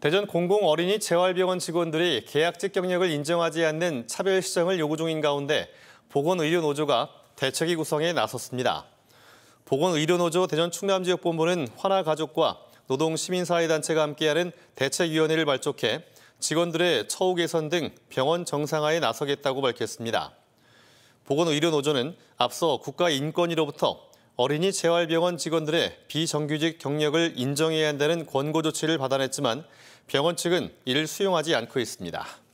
대전 공공어린이 재활병원 직원들이 계약직 경력을 인정하지 않는 차별 시정을 요구 중인 가운데 보건의료노조가 대책위 구성에 나섰습니다. 보건의료노조 대전 충남지역본부는 환아가족과 노동시민사회단체가 함께하는 대책위원회를 발족해 직원들의 처우 개선 등 병원 정상화에 나서겠다고 밝혔습니다. 보건의료노조는 앞서 국가인권위로부터 어린이 재활병원 직원들의 비정규직 경력을 인정해야 한다는 권고 조치를 받아냈지만 병원 측은 이를 수용하지 않고 있습니다.